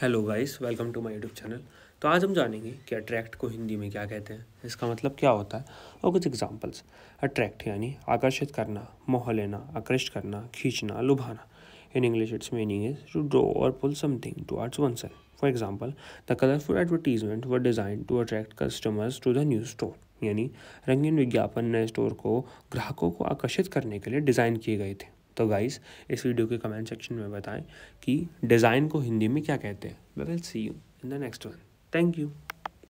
hello guys welcome to my YouTube channel तो आज हम जानेंगे कि अट्रैक्ट को हिंदी में क्या कहते हैं इसका मतलब क्या होता है और कुछ एग्जांपल्स अट्रैक्ट यानी आकर्षित करना मोह लेना आकृष्ट करना खींचना लुभाना in English it's meaning is to draw और पुल समथिंग आर्ट्स वन सेल for example the colourful advertisement व design to attract customers to the new store यानी रंगीन विज्ञापन नए स्टोर को ग्राहकों को आकर्षित करने के लिए डिज़ाइन किए गए थे तो गाइस इस वीडियो के कमेंट सेक्शन में बताएं कि डिज़ाइन को हिंदी में क्या कहते हैं we will see you in the next one thank you